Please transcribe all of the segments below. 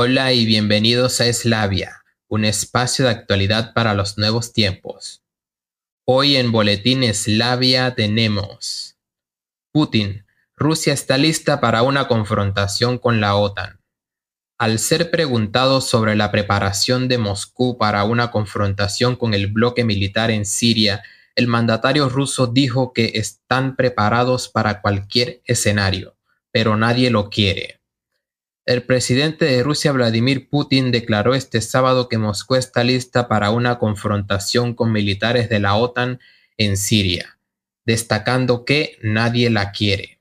Hola y bienvenidos a Eslavia, un espacio de actualidad para los nuevos tiempos. Hoy en Boletín Eslavia tenemos Putin, Rusia está lista para una confrontación con la OTAN. Al ser preguntado sobre la preparación de Moscú para una confrontación con el bloque militar en Siria, el mandatario ruso dijo que están preparados para cualquier escenario, pero nadie lo quiere. El presidente de Rusia, Vladimir Putin, declaró este sábado que Moscú está lista para una confrontación con militares de la OTAN en Siria, destacando que nadie la quiere.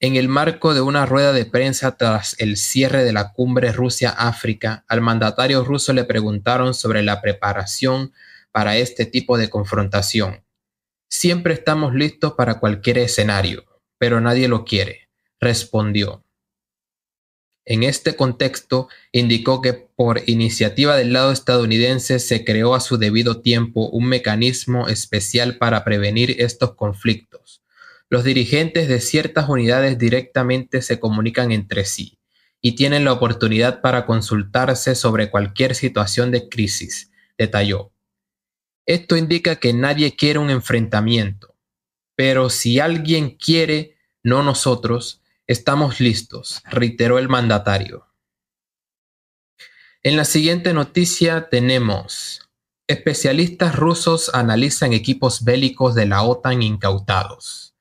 En el marco de una rueda de prensa tras el cierre de la cumbre Rusia-África, al mandatario ruso le preguntaron sobre la preparación para este tipo de confrontación. Siempre estamos listos para cualquier escenario, pero nadie lo quiere, respondió. En este contexto, indicó que por iniciativa del lado estadounidense se creó a su debido tiempo un mecanismo especial para prevenir estos conflictos. Los dirigentes de ciertas unidades directamente se comunican entre sí y tienen la oportunidad para consultarse sobre cualquier situación de crisis, detalló. Esto indica que nadie quiere un enfrentamiento, pero si alguien quiere, no nosotros, Estamos listos, reiteró el mandatario. En la siguiente noticia tenemos, especialistas rusos analizan equipos bélicos de la OTAN incautados.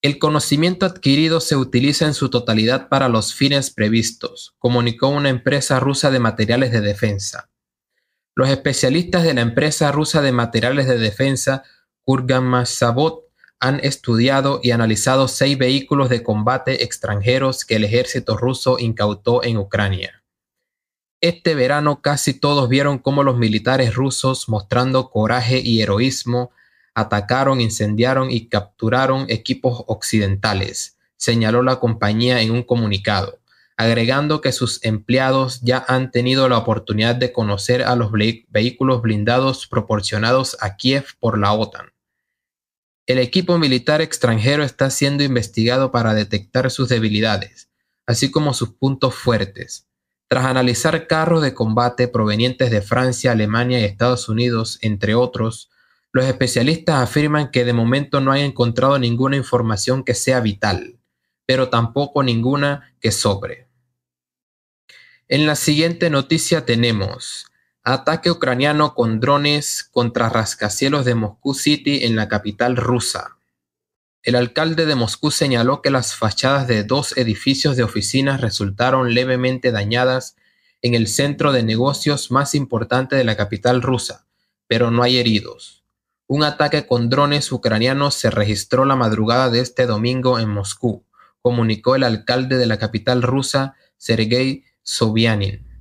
El conocimiento adquirido se utiliza en su totalidad para los fines previstos, comunicó una empresa rusa de materiales de defensa. Los especialistas de la empresa rusa de materiales de defensa, Kurgan han estudiado y analizado seis vehículos de combate extranjeros que el ejército ruso incautó en Ucrania. Este verano casi todos vieron cómo los militares rusos, mostrando coraje y heroísmo, atacaron, incendiaron y capturaron equipos occidentales, señaló la compañía en un comunicado, agregando que sus empleados ya han tenido la oportunidad de conocer a los vehículos blindados proporcionados a Kiev por la OTAN. El equipo militar extranjero está siendo investigado para detectar sus debilidades, así como sus puntos fuertes. Tras analizar carros de combate provenientes de Francia, Alemania y Estados Unidos, entre otros, los especialistas afirman que de momento no han encontrado ninguna información que sea vital, pero tampoco ninguna que sobre. En la siguiente noticia tenemos, Ataque ucraniano con drones contra rascacielos de Moscú City en la capital rusa. El alcalde de Moscú señaló que las fachadas de dos edificios de oficinas resultaron levemente dañadas en el centro de negocios más importante de la capital rusa, pero no hay heridos. Un ataque con drones ucranianos se registró la madrugada de este domingo en Moscú, comunicó el alcalde de la capital rusa, Sergei Sobyanin.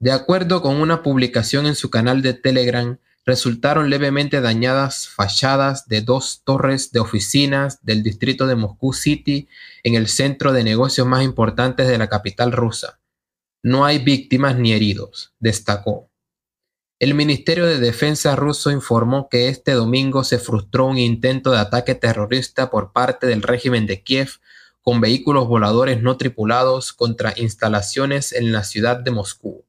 De acuerdo con una publicación en su canal de Telegram, resultaron levemente dañadas fachadas de dos torres de oficinas del distrito de Moscú City en el centro de negocios más importantes de la capital rusa. No hay víctimas ni heridos, destacó. El Ministerio de Defensa ruso informó que este domingo se frustró un intento de ataque terrorista por parte del régimen de Kiev con vehículos voladores no tripulados contra instalaciones en la ciudad de Moscú.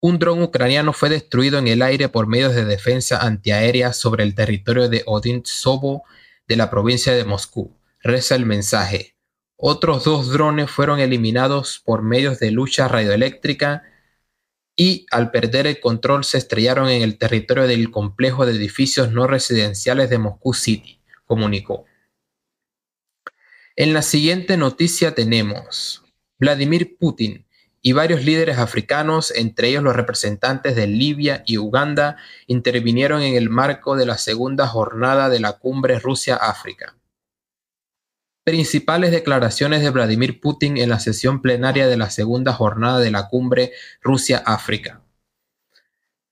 Un dron ucraniano fue destruido en el aire por medios de defensa antiaérea sobre el territorio de Odintsovo, de la provincia de Moscú. Reza el mensaje. Otros dos drones fueron eliminados por medios de lucha radioeléctrica y al perder el control se estrellaron en el territorio del complejo de edificios no residenciales de Moscú City, comunicó. En la siguiente noticia tenemos Vladimir Putin y varios líderes africanos, entre ellos los representantes de Libia y Uganda, intervinieron en el marco de la segunda jornada de la cumbre Rusia-África. Principales declaraciones de Vladimir Putin en la sesión plenaria de la segunda jornada de la cumbre Rusia-África.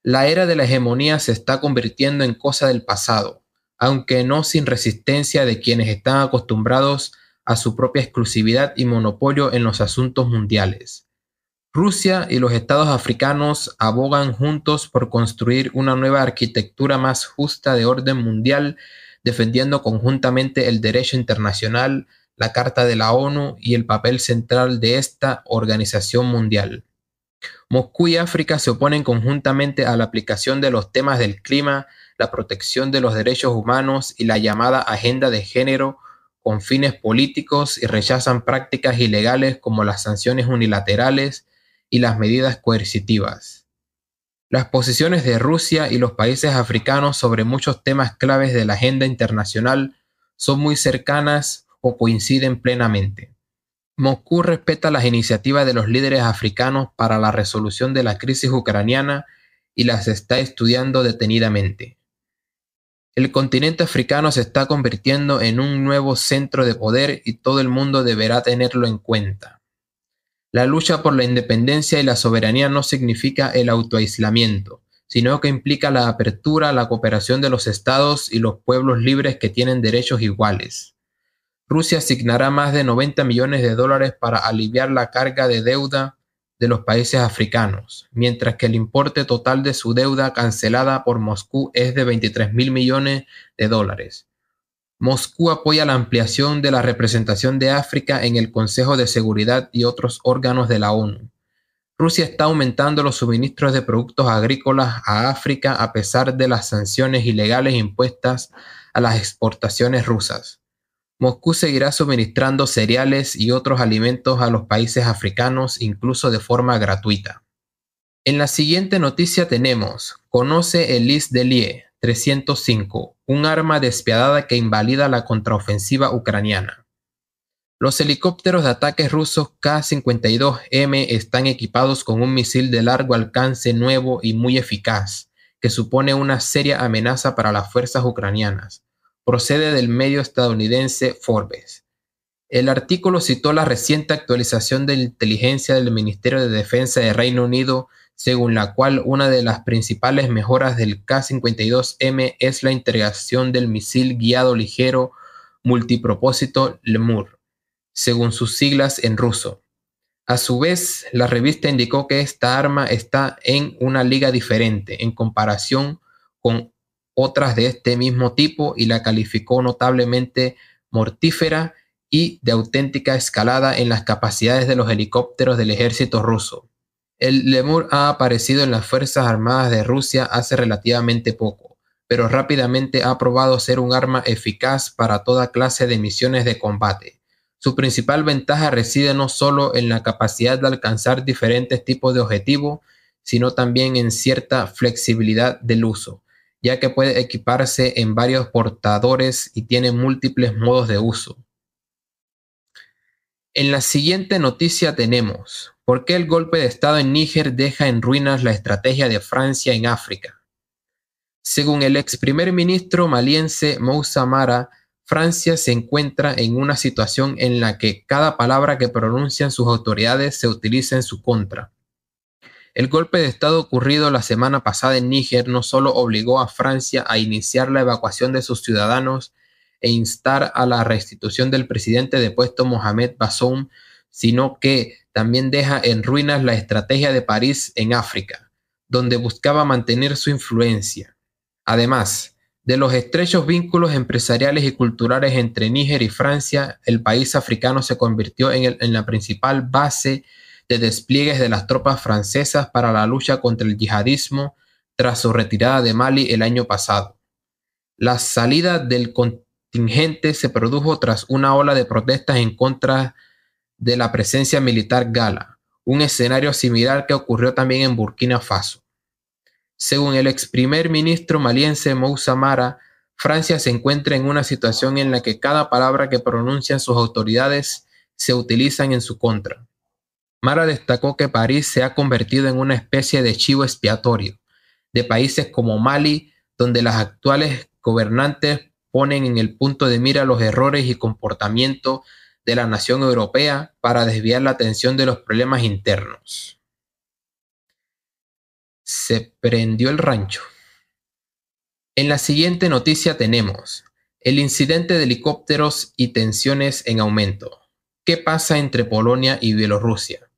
La era de la hegemonía se está convirtiendo en cosa del pasado, aunque no sin resistencia de quienes están acostumbrados a su propia exclusividad y monopolio en los asuntos mundiales Rusia y los estados africanos abogan juntos por construir una nueva arquitectura más justa de orden mundial, defendiendo conjuntamente el derecho internacional, la Carta de la ONU y el papel central de esta organización mundial. Moscú y África se oponen conjuntamente a la aplicación de los temas del clima, la protección de los derechos humanos y la llamada agenda de género con fines políticos y rechazan prácticas ilegales como las sanciones unilaterales, y las medidas coercitivas. Las posiciones de Rusia y los países africanos sobre muchos temas claves de la agenda internacional son muy cercanas o coinciden plenamente. Moscú respeta las iniciativas de los líderes africanos para la resolución de la crisis ucraniana y las está estudiando detenidamente. El continente africano se está convirtiendo en un nuevo centro de poder y todo el mundo deberá tenerlo en cuenta. La lucha por la independencia y la soberanía no significa el autoaislamiento, sino que implica la apertura a la cooperación de los estados y los pueblos libres que tienen derechos iguales. Rusia asignará más de 90 millones de dólares para aliviar la carga de deuda de los países africanos, mientras que el importe total de su deuda cancelada por Moscú es de 23 mil millones de dólares. Moscú apoya la ampliación de la representación de África en el Consejo de Seguridad y otros órganos de la ONU. Rusia está aumentando los suministros de productos agrícolas a África a pesar de las sanciones ilegales impuestas a las exportaciones rusas. Moscú seguirá suministrando cereales y otros alimentos a los países africanos incluso de forma gratuita. En la siguiente noticia tenemos, conoce el Elis Delie, 305, un arma despiadada que invalida la contraofensiva ucraniana. Los helicópteros de ataque rusos K-52M están equipados con un misil de largo alcance nuevo y muy eficaz, que supone una seria amenaza para las fuerzas ucranianas. Procede del medio estadounidense Forbes. El artículo citó la reciente actualización de inteligencia del Ministerio de Defensa del Reino Unido según la cual una de las principales mejoras del K-52M es la integración del misil guiado ligero multipropósito LEMUR, según sus siglas en ruso. A su vez, la revista indicó que esta arma está en una liga diferente en comparación con otras de este mismo tipo y la calificó notablemente mortífera y de auténtica escalada en las capacidades de los helicópteros del ejército ruso. El lemur ha aparecido en las Fuerzas Armadas de Rusia hace relativamente poco, pero rápidamente ha probado ser un arma eficaz para toda clase de misiones de combate. Su principal ventaja reside no solo en la capacidad de alcanzar diferentes tipos de objetivos, sino también en cierta flexibilidad del uso, ya que puede equiparse en varios portadores y tiene múltiples modos de uso. En la siguiente noticia tenemos, ¿por qué el golpe de Estado en Níger deja en ruinas la estrategia de Francia en África? Según el ex primer ministro maliense Moussa Mara, Francia se encuentra en una situación en la que cada palabra que pronuncian sus autoridades se utiliza en su contra. El golpe de Estado ocurrido la semana pasada en Níger no solo obligó a Francia a iniciar la evacuación de sus ciudadanos, e instar a la restitución del presidente depuesto Mohamed Bassoum, sino que también deja en ruinas la estrategia de París en África, donde buscaba mantener su influencia. Además, de los estrechos vínculos empresariales y culturales entre Níger y Francia, el país africano se convirtió en, en la principal base de despliegues de las tropas francesas para la lucha contra el yihadismo tras su retirada de Mali el año pasado. La salida del, se produjo tras una ola de protestas en contra de la presencia militar gala, un escenario similar que ocurrió también en Burkina Faso. Según el ex primer ministro maliense Moussa Mara, Francia se encuentra en una situación en la que cada palabra que pronuncian sus autoridades se utilizan en su contra. Mara destacó que París se ha convertido en una especie de chivo expiatorio de países como Mali, donde las actuales gobernantes ponen en el punto de mira los errores y comportamiento de la nación europea para desviar la atención de los problemas internos. Se prendió el rancho. En la siguiente noticia tenemos el incidente de helicópteros y tensiones en aumento. ¿Qué pasa entre Polonia y Bielorrusia?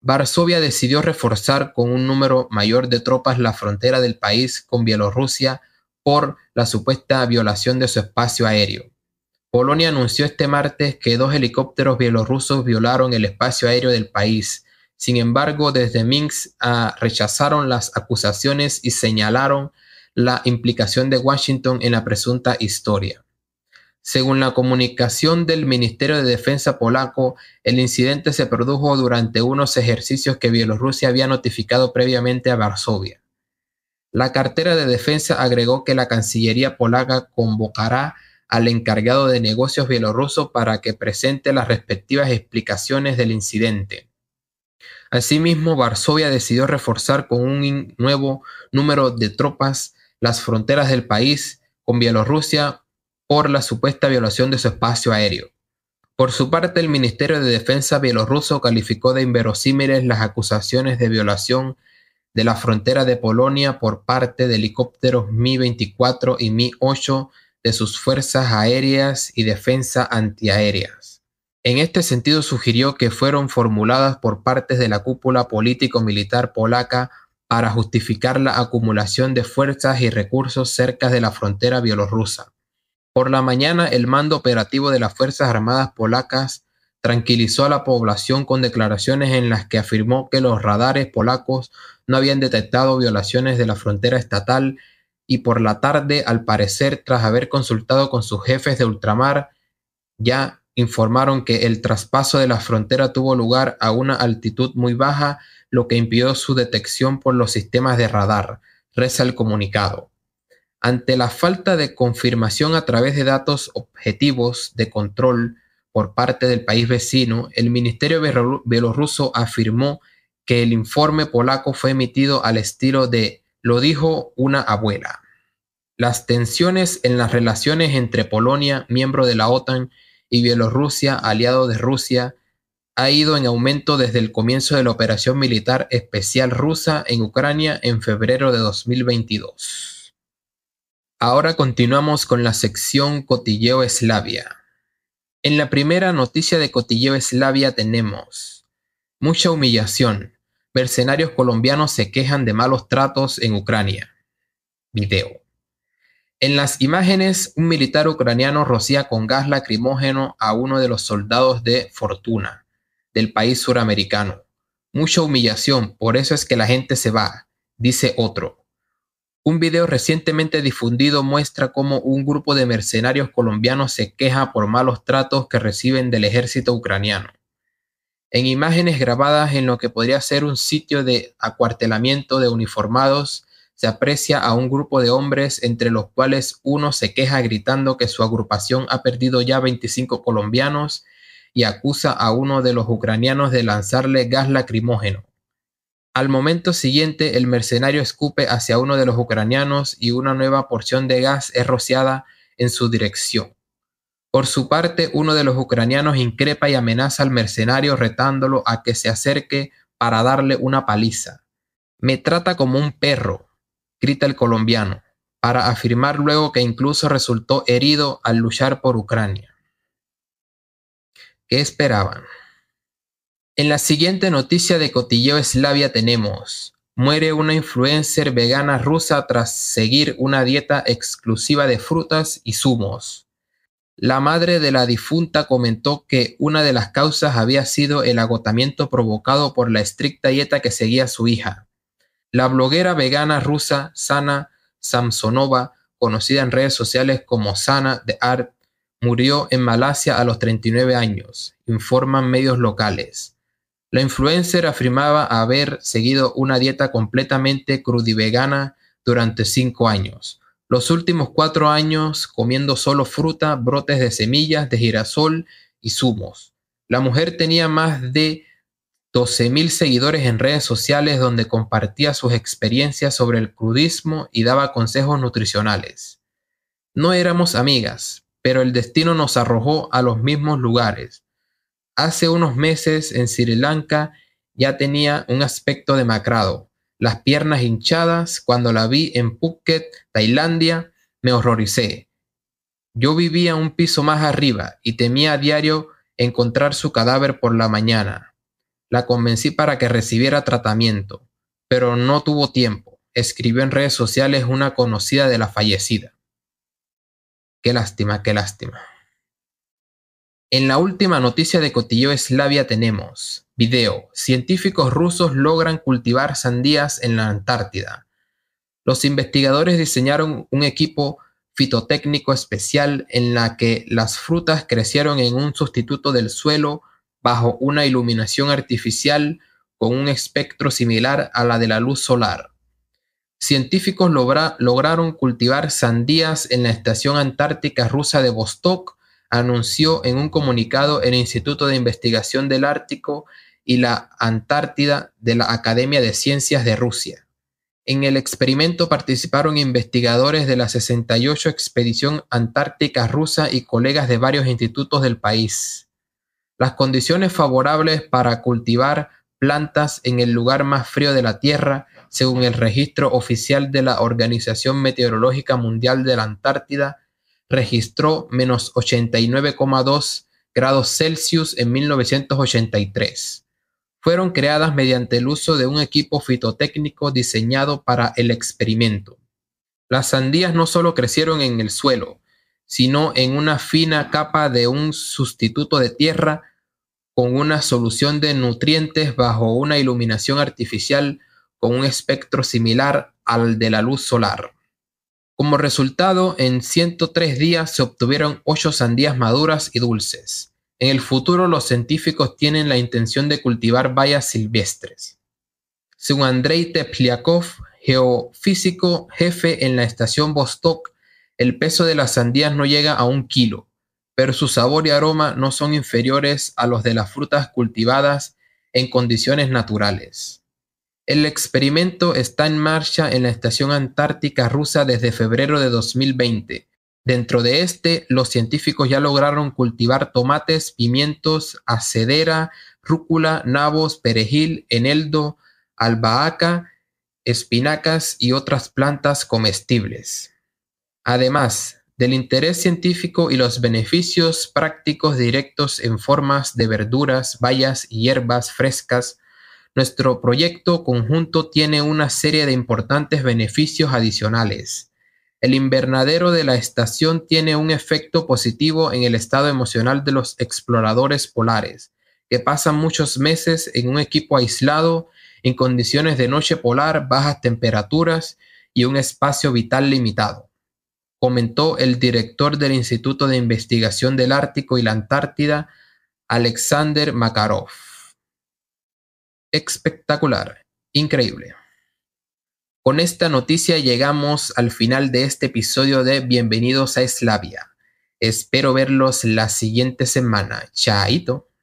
Varsovia decidió reforzar con un número mayor de tropas la frontera del país con Bielorrusia por la supuesta violación de su espacio aéreo. Polonia anunció este martes que dos helicópteros bielorrusos violaron el espacio aéreo del país. Sin embargo, desde Minsk ah, rechazaron las acusaciones y señalaron la implicación de Washington en la presunta historia. Según la comunicación del Ministerio de Defensa polaco, el incidente se produjo durante unos ejercicios que Bielorrusia había notificado previamente a Varsovia. La cartera de defensa agregó que la Cancillería polaca convocará al encargado de negocios bielorruso para que presente las respectivas explicaciones del incidente. Asimismo, Varsovia decidió reforzar con un nuevo número de tropas las fronteras del país con Bielorrusia por la supuesta violación de su espacio aéreo. Por su parte, el Ministerio de Defensa bielorruso calificó de inverosímiles las acusaciones de violación de la frontera de Polonia por parte de helicópteros Mi-24 y Mi-8 de sus fuerzas aéreas y defensa antiaéreas. En este sentido sugirió que fueron formuladas por partes de la cúpula político-militar polaca para justificar la acumulación de fuerzas y recursos cerca de la frontera bielorrusa. Por la mañana, el mando operativo de las Fuerzas Armadas polacas tranquilizó a la población con declaraciones en las que afirmó que los radares polacos no habían detectado violaciones de la frontera estatal y por la tarde, al parecer, tras haber consultado con sus jefes de ultramar, ya informaron que el traspaso de la frontera tuvo lugar a una altitud muy baja, lo que impidió su detección por los sistemas de radar, reza el comunicado. Ante la falta de confirmación a través de datos objetivos de control, por parte del país vecino, el Ministerio Bielorruso afirmó que el informe polaco fue emitido al estilo de lo dijo una abuela. Las tensiones en las relaciones entre Polonia, miembro de la OTAN, y Bielorrusia, aliado de Rusia, ha ido en aumento desde el comienzo de la operación militar especial rusa en Ucrania en febrero de 2022. Ahora continuamos con la sección Cotilleo Eslavia. En la primera noticia de Cotilleo Eslavia tenemos mucha humillación. Mercenarios colombianos se quejan de malos tratos en Ucrania. Video. En las imágenes, un militar ucraniano rocía con gas lacrimógeno a uno de los soldados de Fortuna, del país suramericano. Mucha humillación, por eso es que la gente se va, dice otro. Un video recientemente difundido muestra cómo un grupo de mercenarios colombianos se queja por malos tratos que reciben del ejército ucraniano. En imágenes grabadas en lo que podría ser un sitio de acuartelamiento de uniformados, se aprecia a un grupo de hombres entre los cuales uno se queja gritando que su agrupación ha perdido ya 25 colombianos y acusa a uno de los ucranianos de lanzarle gas lacrimógeno. Al momento siguiente, el mercenario escupe hacia uno de los ucranianos y una nueva porción de gas es rociada en su dirección. Por su parte, uno de los ucranianos increpa y amenaza al mercenario retándolo a que se acerque para darle una paliza. Me trata como un perro, grita el colombiano, para afirmar luego que incluso resultó herido al luchar por Ucrania. ¿Qué esperaban? En la siguiente noticia de Cotilleo Eslavia tenemos, muere una influencer vegana rusa tras seguir una dieta exclusiva de frutas y zumos. La madre de la difunta comentó que una de las causas había sido el agotamiento provocado por la estricta dieta que seguía su hija. La bloguera vegana rusa Sana Samsonova, conocida en redes sociales como Sana de Art, murió en Malasia a los 39 años, informan medios locales. La influencer afirmaba haber seguido una dieta completamente crudivegana durante cinco años. Los últimos cuatro años comiendo solo fruta, brotes de semillas, de girasol y zumos. La mujer tenía más de 12.000 seguidores en redes sociales donde compartía sus experiencias sobre el crudismo y daba consejos nutricionales. No éramos amigas, pero el destino nos arrojó a los mismos lugares hace unos meses en Sri Lanka ya tenía un aspecto demacrado, las piernas hinchadas. Cuando la vi en Phuket, Tailandia, me horroricé. Yo vivía un piso más arriba y temía a diario encontrar su cadáver por la mañana. La convencí para que recibiera tratamiento, pero no tuvo tiempo. Escribió en redes sociales una conocida de la fallecida. Qué lástima, qué lástima. En la última noticia de Cotillo, Eslavia tenemos video. Científicos rusos logran cultivar sandías en la Antártida. Los investigadores diseñaron un equipo fitotécnico especial en la que las frutas crecieron en un sustituto del suelo bajo una iluminación artificial con un espectro similar a la de la luz solar. Científicos lograron cultivar sandías en la estación antártica rusa de Vostok anunció en un comunicado el Instituto de Investigación del Ártico y la Antártida de la Academia de Ciencias de Rusia. En el experimento participaron investigadores de la 68 Expedición Antártica Rusa y colegas de varios institutos del país. Las condiciones favorables para cultivar plantas en el lugar más frío de la Tierra, según el registro oficial de la Organización Meteorológica Mundial de la Antártida, registró menos 89,2 grados Celsius en 1983. Fueron creadas mediante el uso de un equipo fitotécnico diseñado para el experimento. Las sandías no solo crecieron en el suelo, sino en una fina capa de un sustituto de tierra con una solución de nutrientes bajo una iluminación artificial con un espectro similar al de la luz solar. Como resultado, en 103 días se obtuvieron 8 sandías maduras y dulces. En el futuro los científicos tienen la intención de cultivar bayas silvestres. Según Andrei Teplyakov, geofísico jefe en la estación Vostok, el peso de las sandías no llega a un kilo, pero su sabor y aroma no son inferiores a los de las frutas cultivadas en condiciones naturales. El experimento está en marcha en la Estación Antártica rusa desde febrero de 2020. Dentro de este, los científicos ya lograron cultivar tomates, pimientos, acedera, rúcula, nabos, perejil, eneldo, albahaca, espinacas y otras plantas comestibles. Además del interés científico y los beneficios prácticos directos en formas de verduras, bayas y hierbas frescas, nuestro proyecto conjunto tiene una serie de importantes beneficios adicionales. El invernadero de la estación tiene un efecto positivo en el estado emocional de los exploradores polares, que pasan muchos meses en un equipo aislado, en condiciones de noche polar, bajas temperaturas y un espacio vital limitado comentó el director del Instituto de Investigación del Ártico y la Antártida, Alexander Makarov espectacular, increíble. Con esta noticia llegamos al final de este episodio de Bienvenidos a Eslavia. Espero verlos la siguiente semana. Chaito.